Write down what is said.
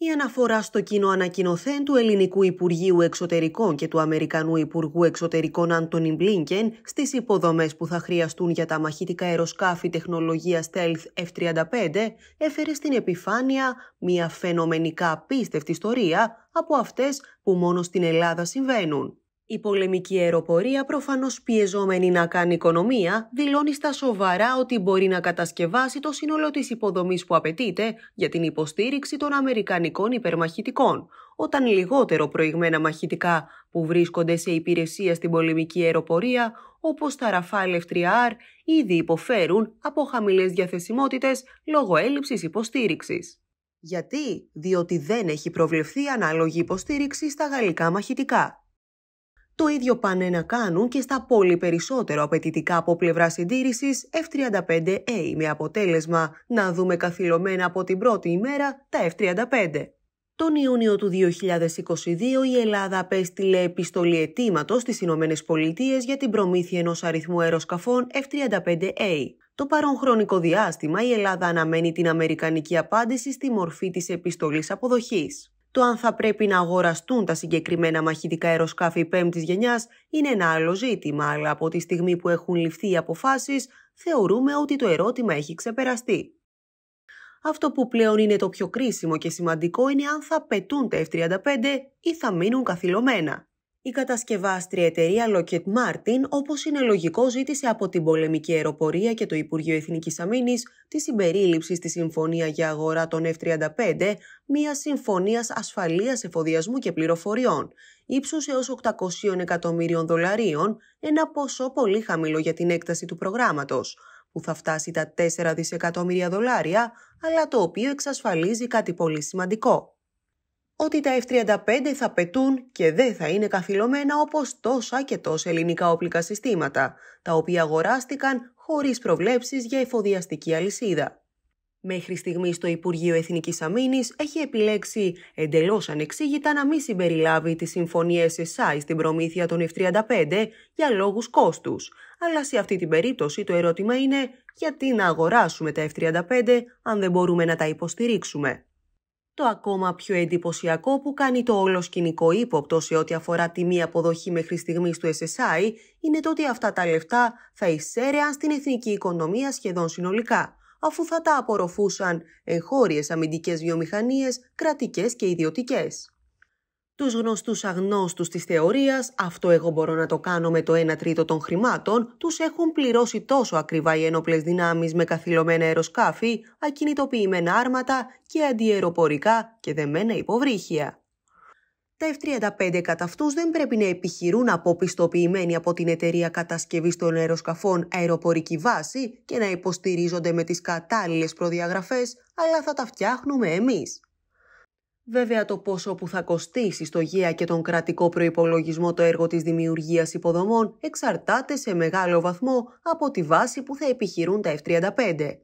Η αναφορά στο κοινό ανακοινοθέν του Ελληνικού Υπουργείου Εξωτερικών και του Αμερικανού Υπουργού Εξωτερικών Άντωνι Μπλίνκεν στις υποδομές που θα χρειαστούν για τα μαχητικά αεροσκάφη τεχνολογίας Stealth F-35 έφερε στην επιφάνεια μια φαινομενικά απίστευτη ιστορία από αυτές που μόνο στην Ελλάδα συμβαίνουν. Η πολεμική αεροπορία, προφανώς πιεζόμενη να κάνει οικονομία, δηλώνει στα σοβαρά ότι μπορεί να κατασκευάσει το σύνολο της υποδομής που απαιτείται για την υποστήριξη των Αμερικανικών υπερμαχητικών, όταν λιγότερο προηγμένα μαχητικά που βρίσκονται σε υπηρεσία στην πολεμική αεροπορία, όπως τα Rafale f F3R, ήδη υποφέρουν από χαμηλές διαθεσιμότητες λόγω έλλειψης υποστήριξης. Γιατί? Διότι δεν έχει προβλεφθεί ανάλογη υποστήριξη στα γαλλικά μαχητικά. Το ίδιο πάνε να κάνουν και στα πολύ περισσότερο απαιτητικά από πλευρά συντήρησης F-35A με αποτέλεσμα να δούμε καθυλωμένα από την πρώτη ημέρα τα F-35. Τον Ιούνιο του 2022 η Ελλάδα απέστειλε επιστολή αιτήματος στις Ηνωμένες Πολιτείες για την προμήθεια ενός αριθμού αεροσκαφών F-35A. Το παρόν χρονικό διάστημα η Ελλάδα αναμένει την αμερικανική απάντηση στη μορφή της επιστολής αποδοχής. Το αν θα πρέπει να αγοραστούν τα συγκεκριμένα μαχητικά αεροσκάφη πέμπτης γενιάς είναι ένα άλλο ζήτημα, αλλά από τη στιγμή που έχουν ληφθεί οι αποφάσεις, θεωρούμε ότι το ερώτημα έχει ξεπεραστεί. Αυτό που πλέον είναι το πιο κρίσιμο και σημαντικό είναι αν θα πετούν τα F-35 ή θα μείνουν καθυλωμένα. Η κατασκευάστρια εταιρεία Lockheed Martin, όπως είναι λογικό, ζήτησε από την πολεμική αεροπορία και το Υπουργείο Εθνικής Αμήνης τη συμπερίληψη στη Συμφωνία για Αγορά των F-35, μια συμφωνία ασφαλείας εφοδιασμού και πληροφοριών, ύψου έω 800 εκατομμύριων δολαρίων, ένα ποσό πολύ χαμηλό για την έκταση του προγράμματος, που θα φτάσει τα 4 δισεκατομμύρια δολάρια, αλλά το οποίο εξασφαλίζει κάτι πολύ σημαντικό ότι τα F-35 θα πετούν και δεν θα είναι καθυλωμένα όπως τόσα και τόσα ελληνικά όπλικα συστήματα, τα οποία αγοράστηκαν χωρίς προβλέψεις για εφοδιαστική αλυσίδα. Μέχρι στιγμής το Υπουργείο Εθνικής Αμήνης έχει επιλέξει εντελώς ανεξήγητα να μην συμπεριλάβει τις συμφωνίες ΕΣΑΙ στην προμήθεια των F-35 για λόγους κόστους. Αλλά σε αυτή την περίπτωση το ερώτημα είναι γιατί να αγοράσουμε τα F-35 αν δεν μπορούμε να τα υποστηρίξουμε. Το ακόμα πιο εντυπωσιακό που κάνει το όλο σκηνικό ύποπτο σε ό,τι αφορά τη μία αποδοχή μέχρι στιγμής του SSI είναι το ότι αυτά τα λεφτά θα εισέρεαν στην εθνική οικονομία σχεδόν συνολικά, αφού θα τα απορροφούσαν εγχώριες αμυντικές βιομηχανίες, κρατικές και ιδιωτικές τους γνωστούς αγνώστους της θεωρίας «αυτό εγώ μπορώ να το κάνω με το 1 τρίτο των χρημάτων» τους έχουν πληρώσει τόσο ακριβά οι ενόπλες δυνάμεις με καθυλωμένα αεροσκάφη, ακινητοποιημένα άρματα και αντιεροπορικά και δεμένα υποβρύχια. Τα F-35 κατά αυτούς δεν πρέπει να επιχειρούν από πιστοποιημένη από την εταιρεία κατασκευής των αεροσκαφών αεροπορική βάση και να υποστηρίζονται με τις κατάλληλες προδιαγραφές, αλλά θα τα φτιάχνουμε εμείς Βέβαια το πόσο που θα κοστίσει στο ΓΕΑ και τον κρατικό προϋπολογισμό το έργο της δημιουργίας υποδομών εξαρτάται σε μεγάλο βαθμό από τη βάση που θα επιχειρούν τα F-35.